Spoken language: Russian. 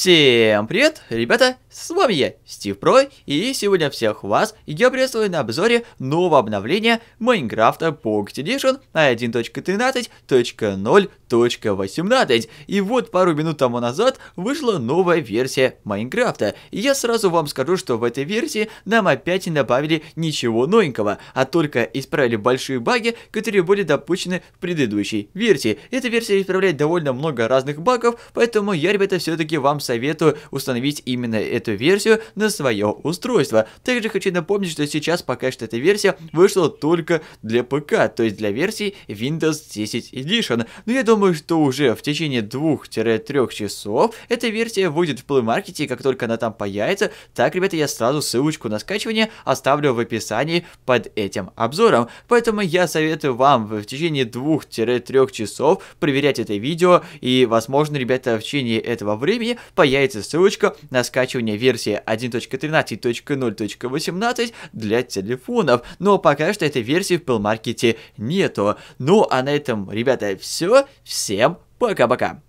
Всем привет, ребята, с вами я, Стив Про, и сегодня всех вас я приветствую на обзоре нового обновления Майнкрафта Pocket Edition на 1.13.0.18. И вот пару минут тому назад вышла новая версия Майнкрафта, и я сразу вам скажу, что в этой версии нам опять не добавили ничего новенького, а только исправили большие баги, которые были допущены в предыдущей версии. Эта версия исправляет довольно много разных багов, поэтому я, ребята, все-таки вам советую советую установить именно эту версию на свое устройство. Также хочу напомнить, что сейчас пока что эта версия вышла только для ПК, то есть для версии Windows 10 Edition. Но я думаю, что уже в течение 2-3 часов эта версия выйдет в Play Market, и как только она там появится, так, ребята, я сразу ссылочку на скачивание оставлю в описании под этим обзором. Поэтому я советую вам в течение 2-3 часов проверять это видео, и возможно, ребята, в течение этого времени появится ссылочка на скачивание версии 1.13.0.18 для телефонов. Но пока что этой версии в Play нету. Ну а на этом, ребята, все. Всем пока-пока.